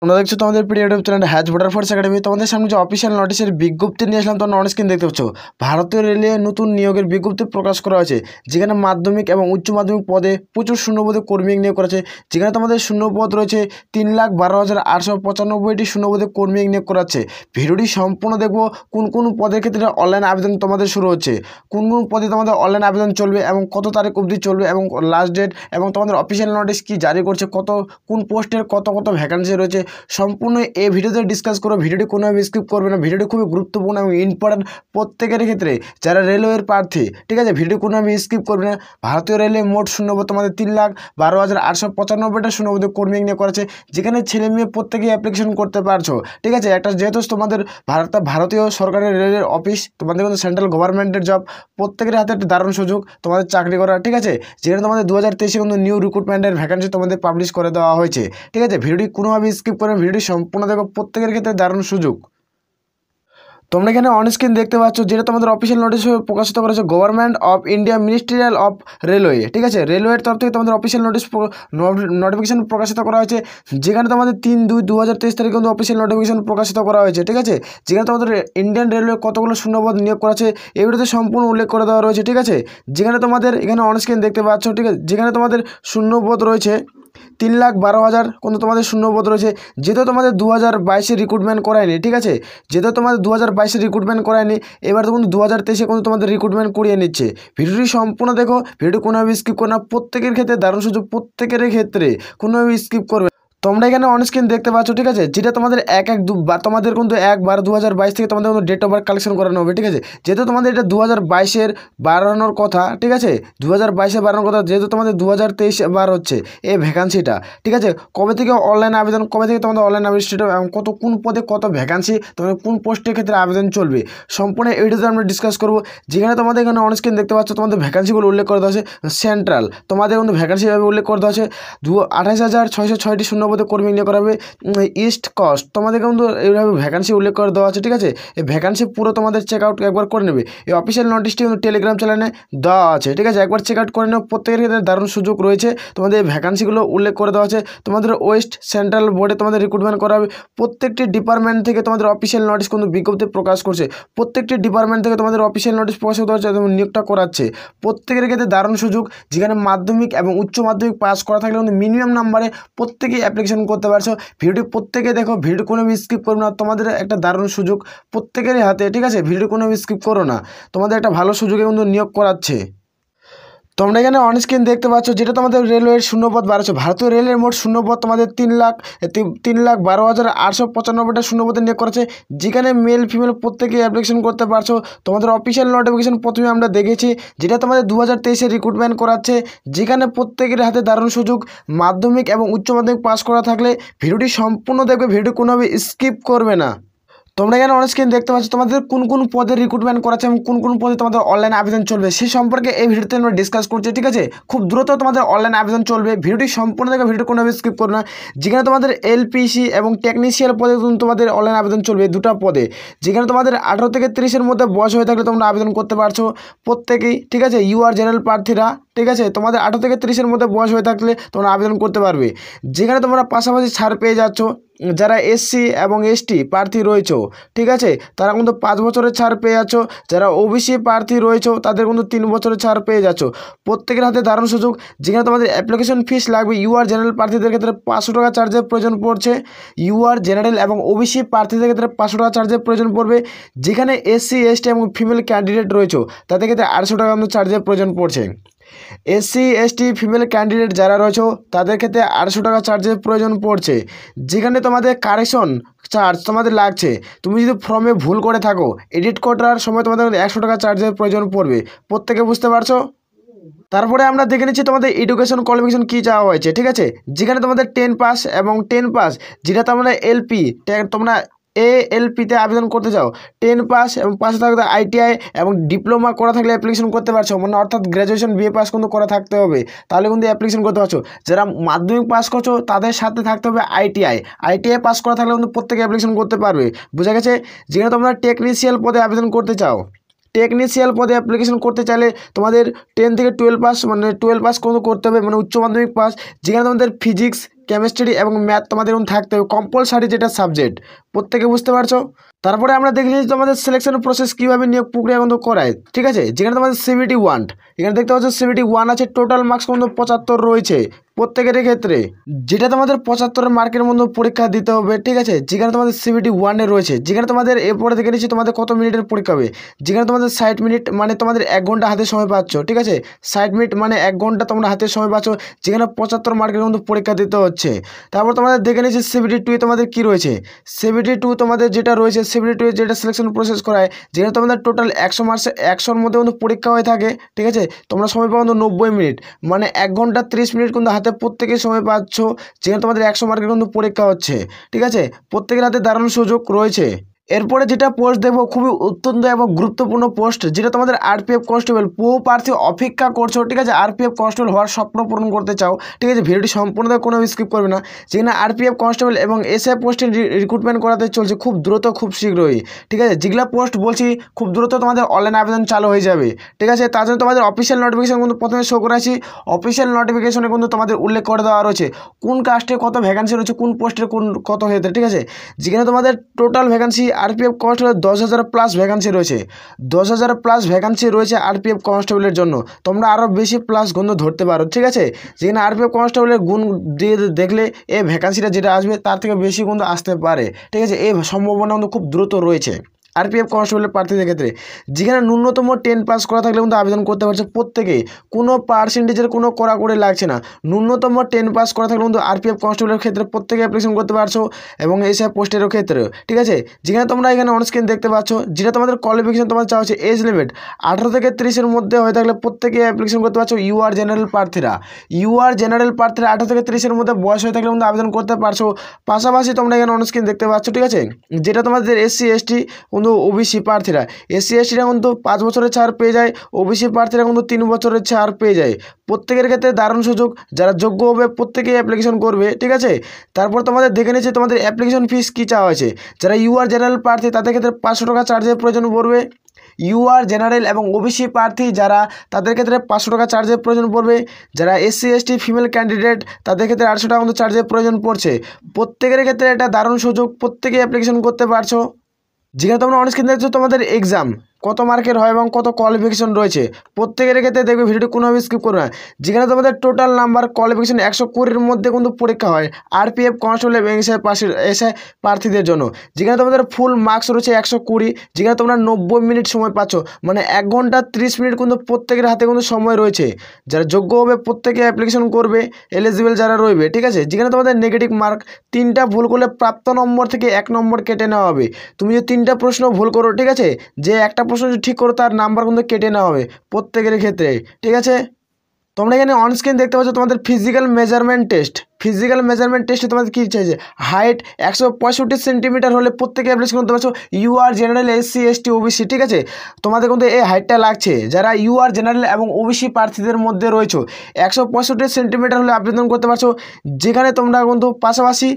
তোমরা দেখছো তোমাদের প্রিয় YouTube channel has voter force academy তোমাদের সামনে যে অফিসিয়াল নোটিশের বিজ্ঞপ্তি নিয়ে আসলাম তোমরা স্ক্রিন দেখতে পাচ্ছ ভারতীয় রেলে নতুন নিয়োগের বিজ্ঞপ্তি প্রকাশ করা হয়েছে যেখানে মাধ্যমিক এবং উচ্চ মাধ্যমিক পদে প্রচুর শূন্যপদে কর্মী নিয়োগ করেছে যেখানে তোমাদের শূন্যপদ রয়েছে তিন লাখ বারো হাজার আটশো পঁচানব্বইটি শূন্যপদে কর্মী নিয়োগ করাচ্ছে ভিডিওটি সম্পূর্ণ দেখবো কোন কোন পদের ক্ষেত্রে অনলাইন আবেদন তোমাদের শুরু হচ্ছে কোন কোন পদে তোমাদের অনলাইন আবেদন চলবে এবং কত তারিখ অবধি চলবে এবং লাস্ট ডেট এবং তোমাদের অফিসিয়াল নোটিশ কি জারি করছে কত কোন পোস্টের কত কত ভ্যাকান্সি রয়েছে সম্পূর্ণ এই ভিডিওতে ডিসকাস করো ভিডিওটি কোনো স্কিপ করবে না ভিডিওটি খুবই গুরুত্বপূর্ণ এবং ইম্পর্ট্যান্ট প্রত্যেকের ক্ষেত্রে যারা রেলওয়ের প্রার্থী ঠিক আছে ভিডিও কোনো আমি স্কিপ করবে না ভারতীয় রেলে মোট শূন্যপদ তোমাদের তিন লাখ বারো হাজার আটশো পঁচানব্বইটা শূন্যপদ কর্মী নিয়ে করেছে যেখানে ছেলে মেয়ে প্রত্যেকেই অ্যাপ্লিকেশন করতে পারছো ঠিক আছে একটা যেহেতু তোমাদের ভারত ভারতীয় সরকারের রেলের অফিস তোমাদের কিন্তু সেন্ট্রাল গভর্নমেন্টের জব প্রত্যেকের হাতে একটা দারুণ সুযোগ তোমাদের চাকরি করা ঠিক আছে যেখানে তোমাদের দু হাজার তেইশে কিন্তু নিউ রিক্রুটমেন্টের ভ্যাকান্সি তোমাদের পাবলিশ করে দেওয়া হয়েছে ঠিক আছে ভিডিওটি কোনোভাবে স্কিপ এরপরে ভিডিও সম্পূর্ণ দেখো প্রত্যেকের ক্ষেত্রে দারুণ সুযোগ তোমরা এখানে অনস্ক্রিন দেখতে পাচ্ছ যেটা তোমাদের অফিসিয়াল নোটিশ প্রকাশিত করেছে government of India ministerial of railway ঠিক আছে রেলওয়ের তরফ থেকে তোমাদের অফিসিয়াল নোটিশ নোটিফিকেশন প্রকাশিত করা হয়েছে যেখানে তোমাদের তিন দুই দু হাজার তেইশ তারিখে কিন্তু অফিসিয়াল নোটিফিকেশন প্রকাশিত করা হয়েছে ঠিক আছে যেখানে তোমাদের ইন্ডিয়ান রেলওয়ে কতগুলো শূন্যপদ নিয়োগ করা আছে এগুলোতে সম্পূর্ণ উল্লেখ করে দেওয়া রয়েছে ঠিক আছে যেখানে তোমাদের এখানে অনস্ক্রিন দেখতে পাচ্ছ ঠিক আছে যেখানে তোমাদের শূন্যপদ রয়েছে তিন লাখ বারো হাজার কিন্তু তোমাদের শূন্যপদ রয়েছে যেহেতু তোমাদের দু হাজার বাইশে রিক্রুটমেন্ট করায়নি ঠিক আছে যেহেতু তোমাদের দু হাজার বাইশে রিক্রুটমেন্ট করায়নি এবার তখন দু হাজার তেইশে কিন্তু তোমাদের রিক্রুটমেন্ট করিয়ে নিচ্ছে ভিডিওটি সম্পূর্ণ দেখো ভিডিও কোনোভাবে স্কিপ করো না প্রত্যেকের ক্ষেত্রে দারুণ সুযোগ প্রত্যেকের ক্ষেত্রে কোনোভাবে স্কিপ করবে তোমরা এখানে অনস্ক্রিন দেখতে পাচ্ছ ঠিক আছে যেটা তোমাদের এক এক বা তোমাদের কিন্তু এক বারো দু থেকে তোমাদের কিন্তু ডেট অফ বার্থ কালেকশন করানো হবে ঠিক আছে যেহেতু তোমাদের এটা দু হাজার বাইশের বাড়ানোর কথা ঠিক আছে দু হাজার বাইশে বাড়ানোর কথা যেহেতু তোমাদের দু হাজার তেইশে বার হচ্ছে এই ভ্যাকান্সিটা ঠিক আছে কবে থেকে অনলাইন আবেদন কবে থেকে তোমাদের অনলাইন আবেদন এবং কত কোন পদে কত ভ্যাকান্সি তোমাদের কোন পোস্টের ক্ষেত্রে আবেদন চলবে সম্পূর্ণ এইটাতে আমরা ডিসকাস করবো যেখানে তোমাদের এখানে অনস্ক্রিন দেখতে পাচ্ছ তোমাদের ভ্যাকান্সিগুলো উল্লেখ করা আছে সেন্ট্রাল তোমাদের কিন্তু ভ্যাকান্সিভাবে উল্লেখ করতে আছে দু আঠাশ হাজার ছয়শো ছয়টি শূন্য তোমাদের কর্মী নিয়োগ করা হবে ইস্ট কস্ট তোমাদের কিন্তু এইভাবে ভ্যাকান্সি উল্লেখ করে দেওয়া আছে ঠিক আছে এই ভ্যাকান্সি পুরো তোমাদের চেক আউট একবার করে নেবে এই অফিসিয়াল নোটিশটি কিন্তু টেলিগ্রাম চ্যানেলে দেওয়া আছে ঠিক আছে একবার চেক আউট করে নেবে প্রত্যেকের ক্ষেত্রে দারুণ সুযোগ রয়েছে তোমাদের এই ভ্যাকান্সিগুলো উল্লেখ করে দেওয়া আছে তোমাদের ওয়েস্ট সেন্ট্রাল বোর্ডে তোমাদের রিক্রুটমেন্ট করা হবে প্রত্যেকটি ডিপার্টমেন্ট থেকে তোমাদের অফিসিয়াল নোটিশ কিন্তু বিজ্ঞপ্তি প্রকাশ করছে প্রত্যেকটি ডিপার্টমেন্ট থেকে তোমাদের অফিসিয়াল নোটিশ প্রকাশ করা হচ্ছে এবং নিয়োগটা করাচ্ছে প্রত্যেকের ক্ষেত্রে দারুণ সুযোগ যেখানে মাধ্যমিক এবং উচ্চ মাধ্যমিক পাস করা থাকলে কিন্তু মিনিমাম নাম্বারে প্রত্যেকেই অ্যাপ্লিকেশন করতে পারছো ভিডিওটি প্রত্যেকে দেখো ভিডিও কোনো স্কিপ করো না তোমাদের একটা দারুণ সুযোগ প্রত্যেকেরই হাতে ঠিক আছে ভিডিও কোনো স্কিপ করো না তোমাদের একটা ভালো সুযোগে কিন্তু নিয়োগ করাচ্ছে তোমরা এখানে অন স্ক্রিন দেখতে পাচ্ছ যেটা তোমাদের রেলওয়ের শূন্যপদ বাড়ছে ভারতীয় রেলের মোট শূন্যপথ তোমাদের তিন লাখ তিন লাখ বারো হাজার আটশো পঁচানব্বইটা শূন্যপদে নিয়োগ করেছে যেখানে মেল ফিমেল প্রত্যেকে অ্যাপ্লিকেশন করতে পারছো তোমাদের অফিসিয়াল নোটিফিকেশন প্রথমে আমরা দেখেছি যেটা তোমাদের দু হাজার তেইশে রিক্রুটমেন্ট করাচ্ছে যেখানে প্রত্যেকের হাতে দারুণ সুযোগ মাধ্যমিক এবং উচ্চ মাধ্যমিক পাস করা থাকলে ভিডিওটি সম্পূর্ণ দেখবে ভিডিও কোনোভাবে স্কিপ করবে না তোমরা এখানে অনেক স্ক্রিন দেখতে পাচ্ছ তোমাদের কোন কোন পদে রিক্রুটমেন্ট করাছে এবং কোন কোন পদে তোমাদের অনলাইন আবেদন চলবে সেই সম্পর্কে এই ভিডিওতে আমরা ডিসকাস করছি ঠিক আছে খুব দ্রুত তোমাদের অনলাইন আবেদন চলবে ভিডিওটি সম্পূর্ণ দেখে ভিডিও কোনোভাবে স্কিপ করো না যেখানে তোমাদের এলপিসি এবং টেকনিশিয়াল পদে তোমাদের অনলাইন আবেদন চলবে দুটো পদে যেখানে তোমাদের আঠারো থেকে তিরিশের মধ্যে বয়স হয়ে থাকলে তোমরা আবেদন করতে পারছো প্রত্যেকেই ঠিক আছে ইউআর জেনারেল প্রার্থীরা ঠিক আছে তোমাদের আঠারো থেকে তিরিশের মধ্যে বয়স হয়ে থাকলে তোমরা আবেদন করতে পারবে যেখানে তোমরা পাশাপাশি ছাড় পেয়ে যাচ্ছ যারা এসসি এবং এসটি প্রার্থী রয়েছ ঠিক আছে তারা কিন্তু পাঁচ বছরের ছাড় পেয়ে যাচ্ছ যারা ওবিসি প্রার্থী রয়েছ তাদের কিন্তু তিন বছরের ছাড় পেয়ে যাচ্ছ প্রত্যেকের হাতে দারুণ সুযোগ যেখানে তোমাদের অ্যাপ্লিকেশন ফিস লাগবে ইউআর জেনারেল প্রার্থীদের ক্ষেত্রে পাঁচশো টাকা চার্জের প্রয়োজন পড়ছে ইউ আর জেনারেল এবং ওবিসি প্রার্থীদের ক্ষেত্রে পাঁচশো টাকা চার্জের প্রয়োজন পড়বে যেখানে এসসি এসটি এবং ফিমেল ক্যান্ডিডেট রয়েছ তাদের ক্ষেত্রে আটশো টাকা কিন্তু চার্জের প্রয়োজন পড়ছে এসসি এসটি ফিমেল ক্যান্ডিডেট যারা রয়েছে তাদের ক্ষেত্রে আড়াইশো টাকা চার্জের প্রয়োজন পড়ছে যেখানে তোমাদের কারেকশন চার্জ তোমাদের লাগছে তুমি যদি ফর্মে ভুল করে থাকো এডিট করার সময় তোমাদের একশো টাকা চার্জের প্রয়োজন পড়বে প্রত্যেকে বুঝতে পারছো তারপরে আমরা দেখে নিচ্ছি তোমাদের এডুকেশন কোয়ালিফিকেশন কী চাওয়া হয়েছে ঠিক আছে যেখানে তোমাদের টেন পাস এবং টেন পাস যেটা তোমরা এলপি তোমরা এএলপিতে আবেদন করতে চাও টেন পাস এবং পাশে থাকতে আইটিআই এবং ডিপ্লোমা করা থাকলে অ্যাপ্লিকেশন করতে পারছো মানে অর্থাৎ গ্র্যাজুয়েশন বিএ পাস কিন্তু করা থাকতে হবে তাহলে কিন্তু অ্যাপ্লিকেশন করতে পারছো যারা মাধ্যমিক পাস করছো তাদের সাথে থাকতে হবে আইটিআই আইটিআই পাস করা থাকলে কিন্তু প্রত্যেকে অ্যাপ্লিকেশন করতে পারবে বোঝা গেছে যেখানে তোমরা টেকনিশিয়াল পদে আবেদন করতে চাও টেকনিশিয়াল পদে অ্যাপ্লিকেশন করতে চাইলে তোমাদের টেন থেকে টুয়েলভ পাস মানে টুয়েলভ পাস কোনো করতে হবে মানে উচ্চ মাধ্যমিক পাস যেখানে তোমাদের ফিজিক্স কেমিস্ট্রি এবং ম্যাথ তোমাদের থাকতে হবে কম্পালসারি যেটা সাবজেক্ট প্রত্যেকে বুঝতে পারছো তারপরে আমরা দেখি যে তোমাদের সিলেকশন প্রসেস কীভাবে নিয়োগ প্রক্রিয়া কিন্তু করায় ঠিক আছে যেখানে তোমাদের সিবিটি ওয়ান এখানে দেখতে পাচ্ছ সিবিটি ওয়ান আছে টোটাল মার্কস কিন্তু পঁচাত্তর রয়েছে প্রত্যেকের ক্ষেত্রে যেটা তোমাদের পঁচাত্তরের মার্কের মধ্যে পরীক্ষা দিতে হবে ঠিক আছে যেখানে তোমাদের সিবিটি ওয়ানে রয়েছে যেখানে তোমাদের এরপরে দেখে নিচ্ছি তোমাদের কত মিনিটের পরীক্ষা হবে যেখানে তোমাদের ষাট মিনিট মানে তোমাদের এক ঘন্টা হাতে সময় পাচ্ছ ঠিক আছে ষাট মিনিট মানে এক ঘন্টা তোমরা হাতে সময় পাচ্ছ যেখানে পঁচাত্তর মার্কের মধ্যে পরীক্ষা দিতে হচ্ছে তারপর তোমাদের দেখে নিচ্ছি সিবিটি টুয়ে তোমাদের কি রয়েছে সিবিটি টু তোমাদের যেটা রয়েছে সিবিটি টুয়ে যেটা সিলেকশন প্রসেস করায় যেখানে তোমাদের টোটাল একশো মার্কস একশোর মধ্যে কিন্তু পরীক্ষা হয়ে থাকে ঠিক আছে তোমরা সময় পাও কিন্তু নব্বই মিনিট মানে এক ঘন্টা ত্রিশ মিনিট কিন্তু হাতে রাতে প্রত্যেকের সময় পাচ্ছ যেখানে তোমাদের একশো মার্কের কিন্তু পরীক্ষা হচ্ছে ঠিক আছে প্রত্যেকের হাতে দারুণ সুযোগ রয়েছে এরপরে যেটা পোস্ট দেখবো খুবই অত্যন্ত এবং গুরুত্বপূর্ণ পোস্ট যেটা তোমাদের আরপিএফ কনস্টেবল পো প্রার্থী অপেক্ষা করছো ঠিক আছে আরপিএফ কনস্টেবল হওয়ার স্বপ্ন পূরণ করতে চাও ঠিক আছে ভিডিওটি সম্পূর্ণ কোনো স্কিপ করবে না যেখানে আরপিএফ কনস্টেবল এবং এসআই পোস্টে রিক্রুটমেন্ট করাতে চলছে খুব দ্রুত খুব শীঘ্রই ঠিক আছে যেগুলা পোস্ট বলছি খুব দ্রুত তোমাদের অনলাইন আবেদন চালু হয়ে যাবে ঠিক আছে তার জন্য তোমাদের অফিসিয়াল নোটিফিকেশন কিন্তু প্রথমে শো করে আসি অফিসিয়াল নোটিফিকেশনে কিন্তু তোমাদের উল্লেখ করে দেওয়া রয়েছে কোন কাস্টে কত ভ্যাকান্সি রয়েছে কোন পোস্টের কোন কত হয়েছে ঠিক আছে যেখানে তোমাদের টোটাল ভ্যাকান্সি আরপিএফ কনস্টেবলের দশ হাজার প্লাস ভ্যাকান্সি রয়েছে দশ হাজার প্লাস ভ্যাকান্সি রয়েছে আরপিএফ কনস্টেবলের জন্য তোমরা আরও বেশি প্লাস গুণ ধরতে পারো ঠিক আছে যেখানে আরপিএফ কনস্টেবলের গুণ দিয়ে দেখলে এই ভ্যাকান্সিটা যেটা আসবে তার থেকে বেশি গুণ আসতে পারে ঠিক আছে এই সম্ভাবনা কিন্তু খুব দ্রুত রয়েছে আরপিএফ কনস্টেবলের প্রার্থীদের ক্ষেত্রে যেখানে ন্যূনতম টেন পাস করা থাকলে কিন্তু আবেদন করতে পারছে প্রত্যেকেই কোনো পার্সেন্টেজের কোনো করা করে লাগছে না ন্যূনতম টেন পাস করা থাকলে কিন্তু আরপিএফ কনস্টেবলের ক্ষেত্রে প্রত্যেকে অ্যাপ্লিকেশন করতে পারছো এবং এইসব পোস্টেরও ক্ষেত্রেও ঠিক আছে যেখানে তোমরা এখানে অনস্ক্রিন দেখতে পাচ্ছ যেটা তোমাদের কোয়ালিফিকেশন তোমার চাওয়া হচ্ছে এজ লিমিট আঠারো থেকে তিরিশের মধ্যে হয়ে থাকলে প্রত্যেকে অ্যাপ্লিকেশন করতে পারছো ইউআর জেনারেল প্রার্থীরা ইউ আর জেনারেল প্রার্থীরা আঠারো থেকে তিরিশের মধ্যে বয়স হয়ে থাকলে কিন্তু আবেদন করতে পারছো পাশাপাশি তোমরা এখানে অনস্ক্রিন দেখতে পাচ্ছ ঠিক আছে যেটা তোমাদের এসসি এসটি কিন্তু ওবিসি প্রার্থীরা এসসি এসটিরা কিন্তু পাঁচ বছরের ছাড় পেয়ে যায় ওবিসি প্রার্থীরা কিন্তু তিন বছরের ছাড় পেয়ে যায় প্রত্যেকের ক্ষেত্রে দারুণ সুযোগ যারা যোগ্য হবে প্রত্যেকেই অ্যাপ্লিকেশন করবে ঠিক আছে তারপর তোমাদের দেখে নিচ্ছে তোমাদের অ্যাপ্লিকেশন ফিস কী চাওয়া হয়েছে যারা ইউআর জেনারেল প্রার্থী তাদের ক্ষেত্রে পাঁচশো টাকা চার্জের প্রয়োজন পড়বে ইউআর জেনারেল এবং ওবিসি প্রার্থী যারা তাদের ক্ষেত্রে পাঁচশো টাকা চার্জের প্রয়োজন পড়বে যারা এসসি এসটি ফিমেল ক্যান্ডিডেট তাদের ক্ষেত্রে আটশো টাকা মতো চার্জের প্রয়োজন পড়ছে প্রত্যেকের ক্ষেত্রে এটা দারুণ সুযোগ প্রত্যেকেই অ্যাপ্লিকেশন করতে পারছো যেখানে তোমরা অনেক কেন্দ্রে তোমাদের এক্সাম কত মার্কের হয় এবং কত কোয়ালিফিকেশন রয়েছে প্রত্যেকের ক্ষেত্রে দেখবে ভিডিওটি কোনোভাবে স্কিপ করবে না যেখানে তোমাদের টোটাল নাম্বার কোয়ালিফিকেশন একশো কুড়ির মধ্যে কিন্তু পরীক্ষা হয় আরপিএফ কনস্টেবল এবং এসআই পাশের এসআই প্রার্থীদের জন্য যেখানে তোমাদের ফুল মার্কস রয়েছে একশো কুড়ি যেখানে তোমরা নব্বই মিনিট সময় পাচ্ছ মানে এক ঘন্টা ত্রিশ মিনিট কিন্তু প্রত্যেকের হাতে কিন্তু সময় রয়েছে যারা যোগ্য হবে প্রত্যেকে অ্যাপ্লিকেশন করবে এলিজিবল যারা রইবে ঠিক আছে যেখানে তোমাদের নেগেটিভ মার্ক তিনটা ভুল করলে প্রাপ্ত নম্বর থেকে এক নম্বর কেটে নেওয়া হবে তুমি যে তিনটা প্রশ্ন ভুল করো ঠিক আছে যে একটা প্রশ্নটি ঠিক করো তার নাম্বার কিন্তু কেটে নেওয়া হবে প্রত্যেকের ক্ষেত্রে ঠিক আছে তোমরা এখানে অনস্ক্রিন দেখতে পাচ্ছ তোমাদের physical measurement test physical measurement টেস্টে তোমাদের কী চাইছে হাইট একশো পঁয়ষট্টি সেন্টিমিটার হলে প্রত্যেকে অ্যাভারেজ করতে পারছো U R general SC ST OBC ঠিক আছে তোমাদের কিন্তু এই হাইটটা লাগছে যারা ইউ আর জেনারেল এবং ওবিসি প্রার্থীদের মধ্যে রয়েছে একশো পঁয়ষট্টি সেন্টিমিটার হলে আবেদন করতে পারছো যেখানে তোমরা কিন্তু পাশাপাশি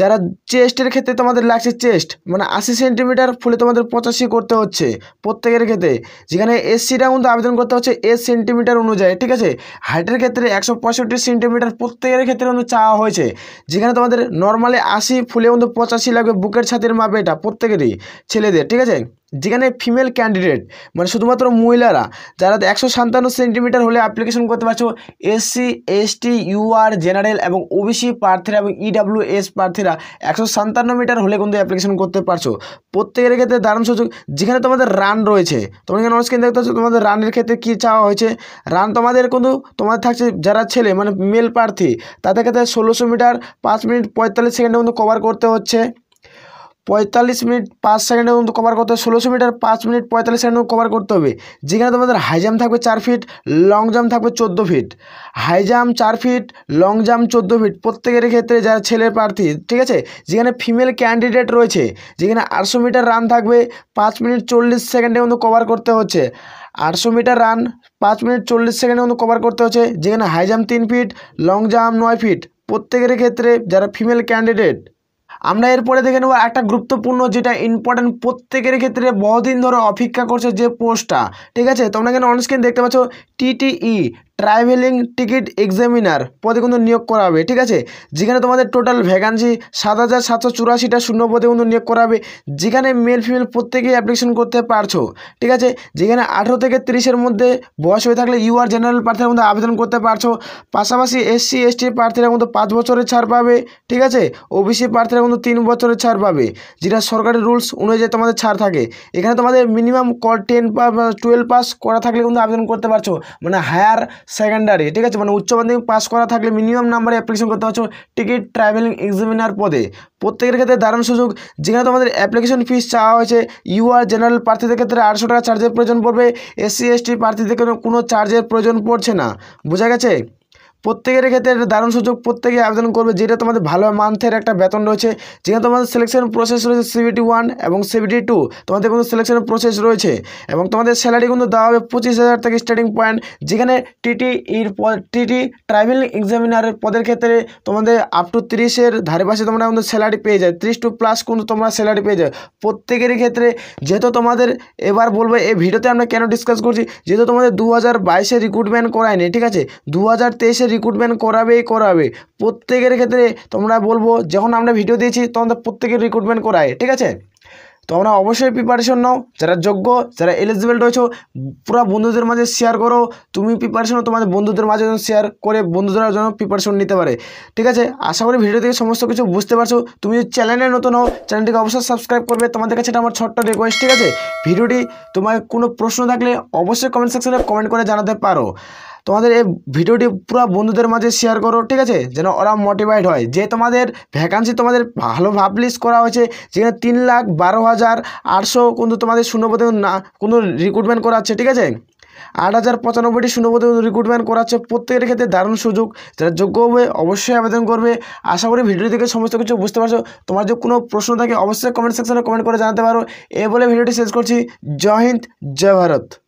যারা চেস্টের ক্ষেত্রে তোমাদের লাগছে চেস্ট মানে আশি সেন্টিমিটার ফুলে তোমাদের পঁচাশি করতে হচ্ছে প্রত্যেকের ক্ষেত্রে যেখানে এসসিটা কিন্তু আবেদন করতে হচ্ছে এস সেন্টিমিটার অনুযায়ী ঠিক আছে হাইটের ক্ষেত্রে একশো পঁয়ষট্টি সেন্টিমিটার প্রত্যেকের ক্ষেত্রে কিন্তু চাওয়া হয়েছে যেখানে তোমাদের নর্মালি আশি ফুলে কিন্তু পঁচাশি লাগবে বুকের ছাতির মাপে এটা প্রত্যেকেরই ছেলেদের ঠিক আছে যেখানে ফিমেল ক্যান্ডিডেট মানে শুধুমাত্র মহিলারা যারা একশো সাতান্ন সেন্টিমিটার হলে অ্যাপ্লিকেশন করতে পারছো এসসি এসটি ইউআর জেনারেল এবং ওবিসি প্রার্থীরা এবং ইডাব্লিউ e এস প্রার্থীরা একশো সাতান্ন মিটার হলে কিন্তু অ্যাপ্লিকেশন করতে পারছো প্রত্যেকের ক্ষেত্রে দারুণ সুযোগ যেখানে তোমাদের রান রয়েছে তোমরা এখানে অনেক দেখতে পাচ্ছ তোমাদের রানের ক্ষেত্রে কী চাওয়া হয়েছে রান তোমাদের কিন্তু তোমাদের থাকছে যারা ছেলে মানে মেল প্রার্থী তাদের ক্ষেত্রে ষোলোশো মিটার পাঁচ মিনিট পঁয়তাল্লিশ সেকেন্ডে কিন্তু কভার করতে হচ্ছে পঁয়তাল্লিশ মিনিট পাঁচ সেকেন্ডের মতো কভার করতে হবে ষোলোশো মিটার পাঁচ মিনিট পঁয়তাল্লিশ সেকেন্ড কভার করতে হবে যেখানে তোমাদের হাই জাম্প থাকবে চার ফিট লং জাম্প থাকবে চোদ্দো ফিট হাই জাম্প চার ফিট লং জাম্প চোদ্দো ফিট প্রত্যেকের ক্ষেত্রে যারা ছেলের প্রার্থী ঠিক আছে যেখানে ফিমেল ক্যান্ডিডেট রয়েছে যেখানে আটশো মিটার রান থাকবে পাঁচ মিনিট চল্লিশ সেকেন্ডের মতো কভার করতে হচ্ছে আটশো মিটার রান পাঁচ মিনিট চল্লিশ সেকেন্ডের মতো কভার করতে হচ্ছে যেখানে হাই জাম্প তিন ফিট লং জাম্প নয় ফিট প্রত্যেকের ক্ষেত্রে যারা ফিমেল ক্যান্ডিডেট আমরা এরপরে দেখে নেব একটা গুরুত্বপূর্ণ যেটা ইম্পর্টেন্ট প্রত্যেকের ক্ষেত্রে বহুদিন ধরে অপেক্ষা করছে যে পোস্টটা ঠিক আছে তোমরা এখানে অনস্ক্রিন দেখতে পাচ্ছ টিটিই ট্রাভেলিং টিকিট এক্সামিনার পদে কিন্তু নিয়োগ করা হবে ঠিক আছে যেখানে তোমাদের টোটাল ভ্যাকান্সি সাত হাজার সাতশো চুরাশিটা শূন্য পদে কিন্তু নিয়োগ করা হবে যেখানে মেল ফিমেল প্রত্যেকেই অ্যাপ্লিকেশন করতে পারছো ঠিক আছে যেখানে আঠেরো থেকে তিরিশের মধ্যে বয়স হয়ে থাকলে ইউআর জেনারেল প্রার্থীরা কিন্তু আবেদন করতে পারছো পাশাপাশি এসসি এসটি প্রার্থীরা কিন্তু পাঁচ বছরের ছাড় পাবে ঠিক আছে ওবিসি প্রার্থীরা কিন্তু তিন বছরের ছাড় পাবে যেটা সরকারি রুলস অনুযায়ী তোমাদের ছাড় থাকে এখানে তোমাদের মিনিমাম টেন বা টুয়েলভ পাস করা থাকলে কিন্তু আবেদন করতে পারছো মানে হায়ার সেকেন্ডারি ঠিক আছে মানে উচ্চ মাধ্যমিক পাস করা থাকলে মিনিমাম নাম্বারে অ্যাপ্লিকেশন করতে পারছো টিকিট ট্রাভেলিং এক্সামিনার পদে প্রত্যেকের ক্ষেত্রে দারুণ সুযোগ যেখানে তোমাদের অ্যাপ্লিকেশন ফিস চাওয়া হয়েছে ইউআর জেনারেল প্রার্থীদের ক্ষেত্রে আটশো টাকা চার্জের প্রয়োজন পড়বে এসসি এসটি প্রার্থীদের কোনো চার্জের প্রয়োজন পড়ছে না বোঝা গেছে প্রত্যেকের ক্ষেত্রে একটা দারুণ সুযোগ প্রত্যেকে আবেদন করবে যেটা তোমাদের ভালো মান্থের একটা বেতন রয়েছে যেখানে তোমাদের সিলেকশন প্রসেস রয়েছে সিবিটি ওয়ান এবং সিবিটি টু তোমাদের কিন্তু সিলেকশন প্রসেস রয়েছে এবং তোমাদের স্যালারি কিন্তু দেওয়া হবে পঁচিশ হাজার থেকে স্টার্টিং পয়েন্ট যেখানে টিটি ইর টিটি ট্রাইভেল এক্সামিনারের পদের ক্ষেত্রে তোমাদের আপ টু তিরিশের ধারে পাশে তোমরা কিন্তু স্যালারি পেয়ে যায় ত্রিশ টু প্লাস কিন্তু তোমরা স্যালারি পেয়ে যায় প্রত্যেকের ক্ষেত্রে যেহেতু তোমাদের এবার বলবো এই ভিডিওতে আমরা কেন ডিসকাস করছি যেহেতু তোমাদের দু হাজার বাইশে রিক্রুটমেন্ট করায়নি ঠিক আছে দু হাজার তেইশে রিক্রুটমেন্ট করাবেই করাবে প্রত্যেকের ক্ষেত্রে তোমরা বলবো যখন আমরা ভিডিও দিয়েছি তখন প্রত্যেকের রিক্রুটমেন্ট করায় ঠিক আছে তোমরা অবশ্যই প্রিপারেশন নাও যারা যোগ্য যারা এলিজিবেল রয়েছো পুরো বন্ধুদের মাঝে শেয়ার করো তুমি প্রিপারেশন তোমাদের বন্ধুদের মাঝে শেয়ার করে বন্ধুদের জন্য প্রিপারেশন নিতে পারে ঠিক আছে আশা করি ভিডিও থেকে সমস্ত কিছু বুঝতে পারছো তুমি যদি চ্যানেলে নতুন হও চ্যানেলটিকে অবশ্যই সাবস্ক্রাইব করবে তোমাদের কাছে এটা আমার ছোট্ট রিকোয়েস্ট ঠিক আছে ভিডিওটি তোমার কোনো প্রশ্ন থাকলে অবশ্যই কমেন্ট সেকশনে কমেন্ট করে জানাতে পারো তোমাদের এই ভিডিওটি পুরো বন্ধুদের মাঝে শেয়ার করো ঠিক আছে যেন ওরা মোটিভাইড হয় যে তোমাদের ভ্যাকান্সি তোমাদের ভালো পাবলিশ করা হয়েছে যেখানে তিন লাখ বারো হাজার আটশো কিন্তু তোমাদের শূন্যপদে না কোনো রিক্রুটমেন্ট করা আছে ঠিক আছে আট হাজার পঁচানব্বইটি শূন্যপদে রিক্রুটমেন্ট করাচ্ছে প্রত্যেকের ক্ষেত্রে দারুণ সুযোগ যারা যোগ্য হবে অবশ্যই আবেদন করবে আশা করি ভিডিও থেকে সমস্ত কিছু বুঝতে পারছো তোমার যদি কোনো প্রশ্ন থাকে অবশ্যই কমেন্ট সেকশনে কমেন্ট করে জানাতে পারো এ বলে ভিডিওটি শেষ করছি জয় হিন্দ জয় ভারত